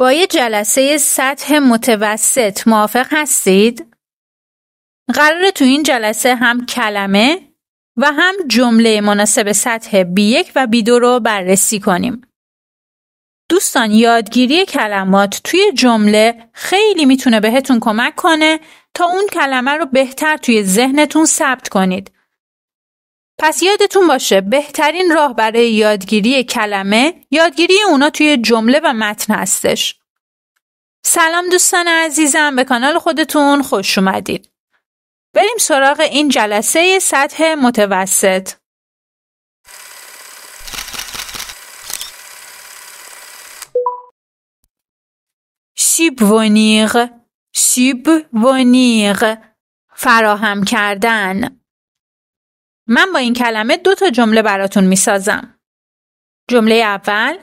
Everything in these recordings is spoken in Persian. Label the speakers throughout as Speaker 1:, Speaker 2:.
Speaker 1: با یه جلسه سطح متوسط موافق هستید؟ قرار تو این جلسه هم کلمه و هم جمله مناسب سطح B1 و B2 رو بررسی کنیم. دوستان یادگیری کلمات توی جمله خیلی میتونه بهتون کمک کنه تا اون کلمه رو بهتر توی ذهنتون ثبت کنید پس یادتون باشه بهترین راه برای یادگیری کلمه یادگیری اونا توی جمله و متن هستش. سلام دوستان عزیزم به کانال خودتون خوش اومدید. بریم سراغ این جلسه سطح متوسط. سیبونیغ سیبونیغ فراهم کردن من با این کلمه دو تا جمله براتون میسازم. جمله اول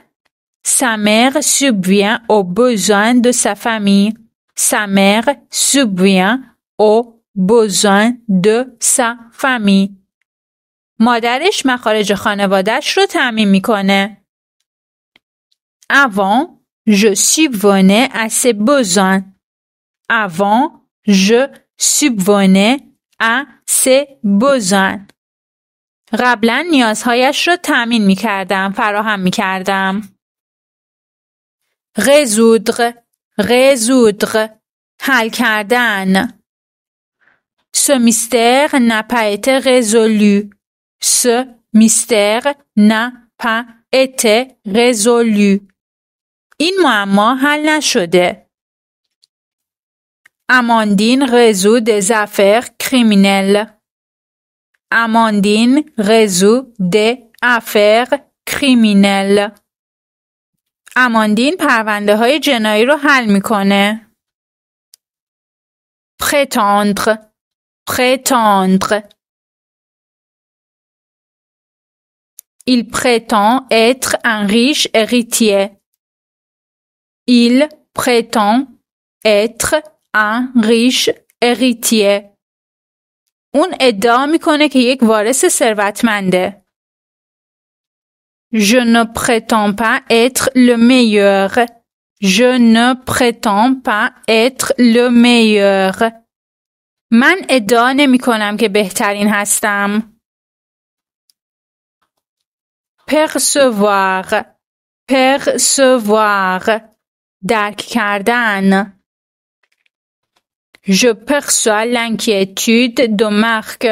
Speaker 1: Sa mère subvient aux besoins de sa famille. Sa mère subvient aux besoins de sa famille. مادرش مخارج خانوادهش رو تعمین میکنه. Avant, je subvenais à ses besoins. Avant, je subvenais à ses besoins. قبلا نیازهایش را تأمین می کردم فراهم می کردم غزودغ غزودغ حل کردن س میستر نپایت غزولو س میستر نپایت غزولو این معما حل نشده اماندین غزود زفر کریمینل Amandine résout des affaires criminelles. Amandine پرونده های جنایی رو Prétendre Prétendre Il prétend être un riche héritier. Il prétend être un riche héritier. اون ادعا میکنه که یک وارث ثروتمنده. Je ne prétends pas être le meilleur. Je ne prétends pas être le meilleur. من ادعا نمی کنم که بهترین هستم. percevoir percevoir درک کردن Je perçois l'inquiétude de Marc.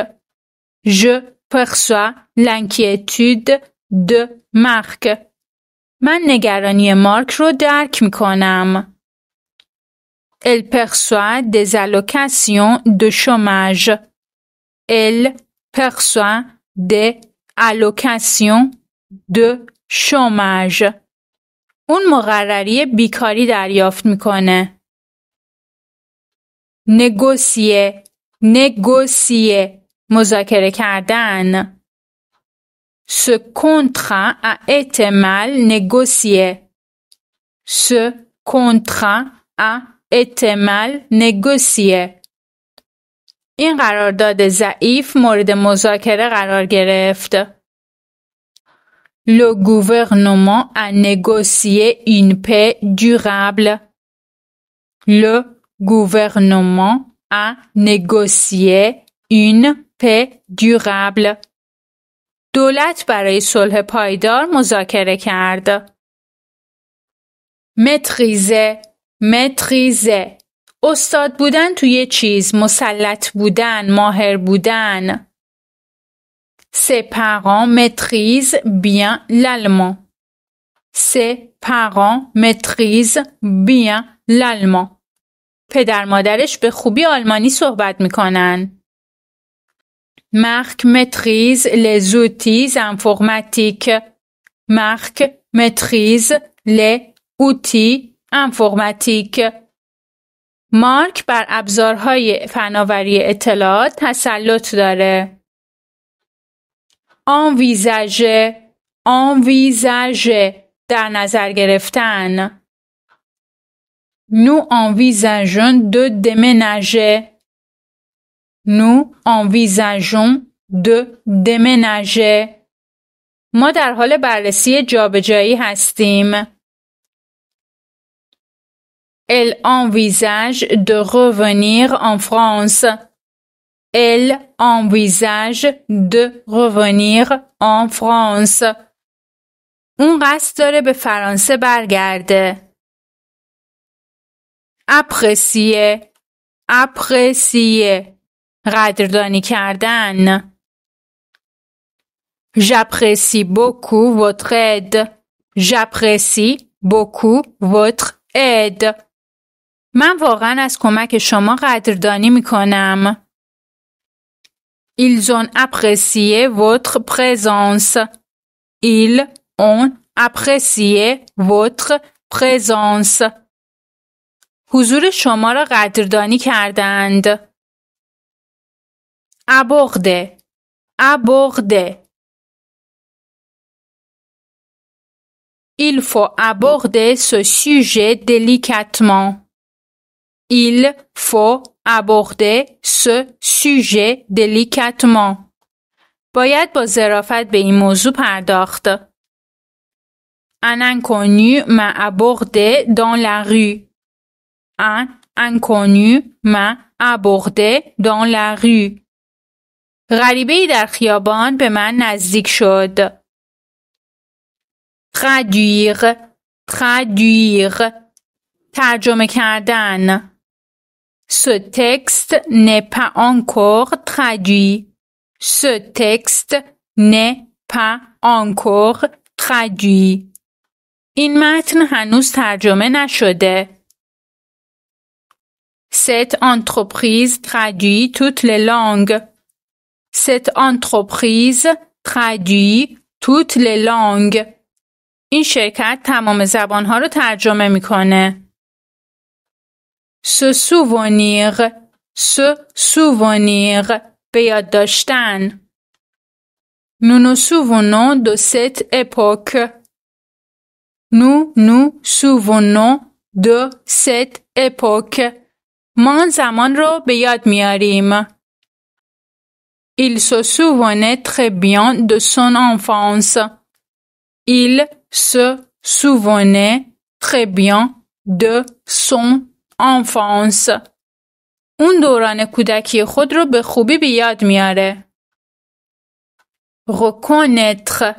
Speaker 1: Je perçois l'inquiétude de Marc. من نگرانی مارک رو درک Elle perçoit des allocations de chômage. Elle perçoit des allocations de chômage. اون مقرری بیکاری دریافت میکنه. نگوسیه نگوسیه مذاکره کردن Ce contrat a été mal négocié. Ce contrat a été mal négocié. این قرارداد ضعیف مورد مذاکره قرار گرفت. Le gouvernement a négocié une paix durable. Le gouvernement a négocié une paix durable دولت برای صلح پایدار مذاکره کرد. متریزه متریزه استاد بودن توی چیز مسلط بودن ماهر بودن Ses parents maîtrisent bien l'allemand. Ses بیان maîtrisent پدر مادرش به خوبی آلمانی صحبت میکنن. Marc متریز les outils informatiques. Marc maîtrise les outils مارک بر ابزارهای فناوری اطلاعات تسلط داره. آن envisager در نظر گرفتن Nous envisageons de déménager. Nous envisageons de déménager. ما در حال بررسی جابجایی هستیم. Elle envisage de revenir en France. Elle envisage de revenir en France. اون قصد داره به فرانسه برگرده. apprécier apprécier قدردانی J'apprécie beaucoup votre aide. J'apprécie beaucoup votre aide. من واقعا از Ils ont apprécié votre présence. Ils ont apprécié votre présence. حضور شما را قدردانی کردند. ابغده ابغده Il faut aborder ce sujet délicatement. Il faut aborder ce sujet délicatement. باید با ظرافت به این موضوع پرداخت. Un inconnu m'a abordé dans la rue. un inconnu m'a abordé dans la rue. غریبه ای در خیابان به من نزدیک شد. تردویر تردویر ترجمه کردن سو تکست نه پا آنکور تردوی سو تکست نه پا آنکور تردوی این متن هنوز ترجمه نشده. Cette entreprise traduit toutes les langues. Cette entreprise traduit toutes les langues. این شرکت تمام زبانها رو ترجمه میکنه. Se souvenir ce souvenir به یاد Nous nous souvenons de cette époque. Nous nous souvenons de cette époque. ما زمان رو به یاد میاریم. Il se souvenait très bien de son enfance. Il se souvenait très bien de son enfance. اون دوران کودکی خود رو به خوبی به یاد میاره. reconnaître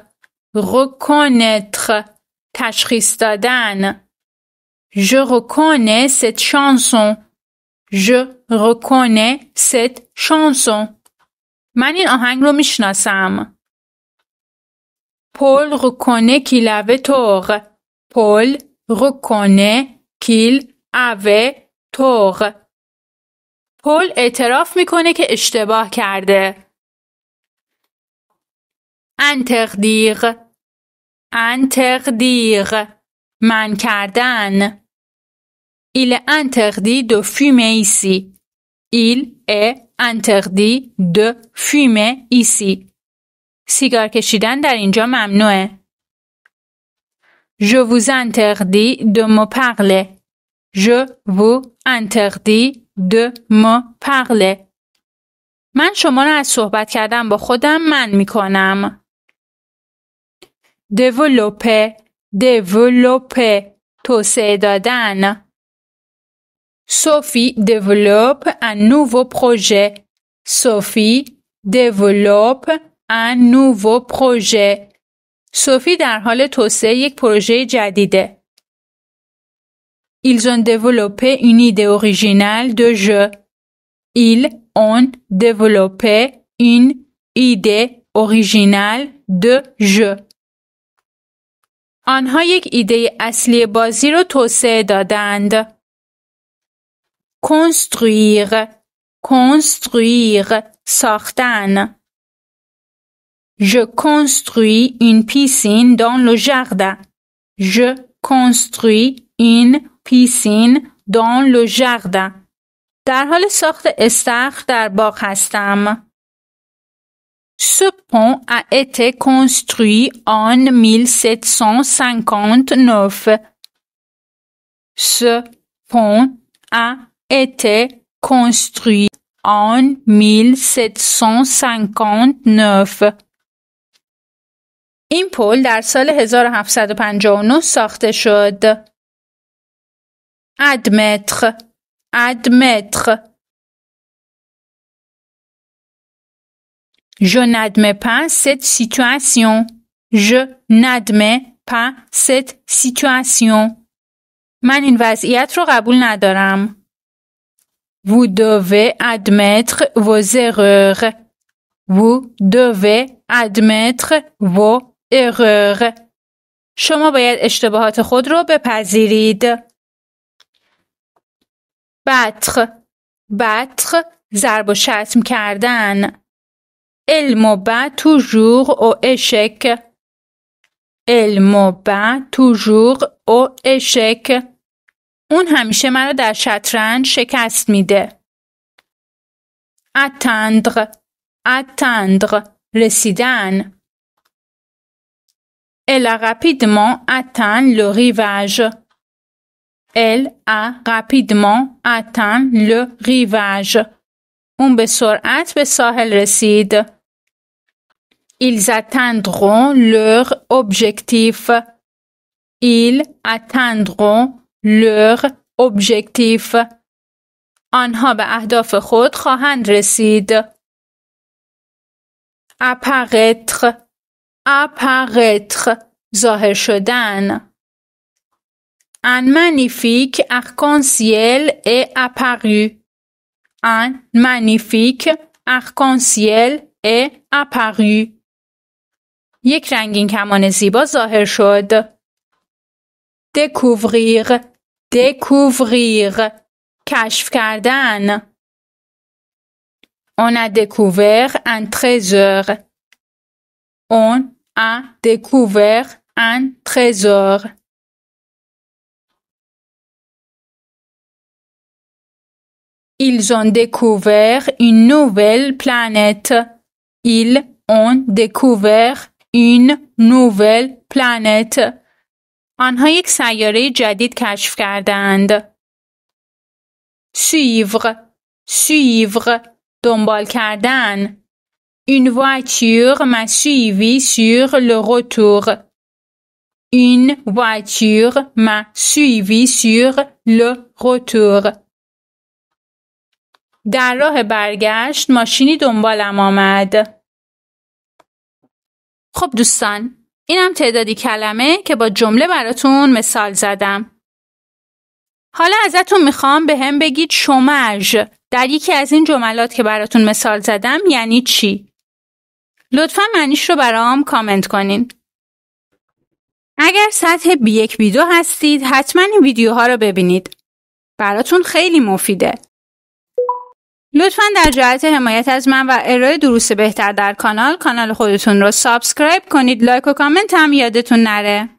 Speaker 1: reconnaître تشخیص دادن Je reconnais cette chanson. Je reconnais cette chanson. من این آهنگ رو میشناسم. Paul reconnaît qu'il avait tort. پل reconnaît qu'il avait tort. پل اعتراف میکنه که اشتباه کرده. انتقدیق انتقدیق من کردن Il est interdit de fumer ici. Il est interdit de fumer ici. سیگار کشیدن در اینجا ممنوعه. Je vous interdis de me parler. Je vous interdis de me parler. من شما را از صحبت کردن با خودم من می کنم. Developer, developer, توسعه دادن. Sophie développe un nouveau projet. Sophie développe un nouveau projet. سوفی در حال توسعه یک پروژه جدیده. Ils ont développé une idée originale de jeu. Ils ont développé une idée originale de jeu. آنها یک ایده اصلی بازی رو توسعه دادند. construire, construire, sortane. Je construis une piscine dans le jardin. Je construis une piscine dans le jardin. در حال ساخت استخر Ce pont a été construit en 1759. Ce pont a été construit en 1759. این پل در سال 1759 ساخته شد. ادمتر ادمتر Je n'admets pas cette situation. Je n'admets pas cette situation. من این وضعیت رو قبول ندارم. Vous devez admettre vos erreurs. Vous devez admettre vos erreurs. Je m'en vais être échoué à Battre. Battre. Elle m'a battu toujours au échec. Elle m'a battu toujours au échec. اون همیشه مرا در شطرنج شکست میده. اتندغ اتندغ رسیدن Elle a rapidement atteint le rivage. Elle a rapidement atteint le rivage. اون به سرعت به ساحل رسید. Ils atteindront leur objectif. Ils atteindront leur objectif آنها به اهداف خود خواهند رسید. apparaître apparaître ظاهر شدن Un magnifique arc-en-ciel est apparu. Un magnifique arc-en-ciel est apparu. یک رنگین کمان زیبا ظاهر شد. Découvrir découvrir کشف On a découvert un trésor. On a découvert un trésor. Ils ont découvert une nouvelle planète. Ils ont découvert une nouvelle planète. آنها یک سیاره جدید کشف کردند. suivre suivre دنبال کردن این voiture m'a suivi sur le retour. Une voiture m'a در راه برگشت ماشینی دنبالم آمد. خب دوستان اینم تعدادی کلمه که با جمله براتون مثال زدم. حالا ازتون میخوام به هم بگید شمج در یکی از این جملات که براتون مثال زدم یعنی چی؟ لطفا معنیش رو برام کامنت کنین. اگر سطح بی یک بی دو هستید حتما این ویدیوها رو ببینید. براتون خیلی مفیده. لطفا در جهت حمایت از من و ارائه دروس بهتر در کانال کانال خودتون رو سابسکرایب کنید لایک و کامنت هم یادتون نره